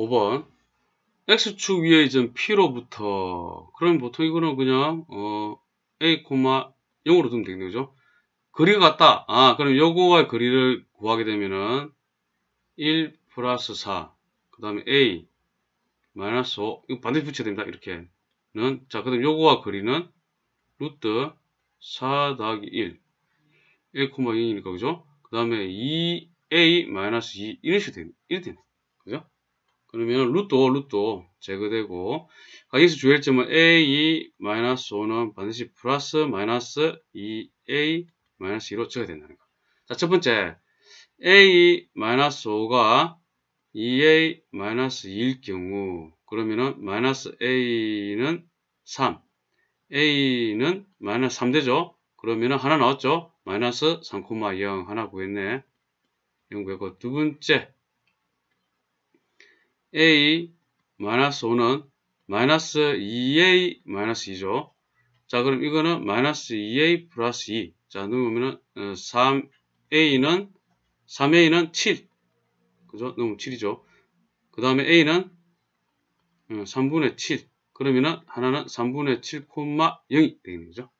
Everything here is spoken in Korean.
5번 x축 위에 있는 p로부터 그럼 보통 이거는 그냥 어, a, 0으로 두면 되는 거죠. 거리가 같다. 아 그럼 요거와 거리를 구하게 되면은 1 플러스 4, 그 다음에 A, 마이너스 5, 이거 반드시 붙여야 됩니다. 이렇게. 는, 자, 그 다음 요거와 거리는 루트 4 더하기 1, 1,2니까, 그죠? 그 다음에 2A 마이너스 2, 이런 식으로 됩니다. 이렇게 됩니다. 그죠? 그러면 루트오 루트오 제거되고 가기서 주의점은 a 2-5는 e 마이너스 반드시 플러스 마이너스 2a 마이너스 2로 쳐야 된다는 거. 자, 첫 번째 a 2 e 마이너스 5가 2a 마이너스 2일 경우 그러면은 마이너스 a는 3 a는 마이너스 3 되죠? 그러면은 하나 나왔죠? 마이너스 3,0 하나 구했네. 이런 거고두 번째 a 마이너스 5는 마이너스 2a 마이너스 2죠. 자 그럼 이거는 마이너스 2a 플러스 2. 자 넘으면은 3a는 3a는 7. 그죠? 넘으면 7이죠. 그 다음에 a는 3분의 어, 7. 그러면은 하나는 3분의 7, 0이 되는 거죠.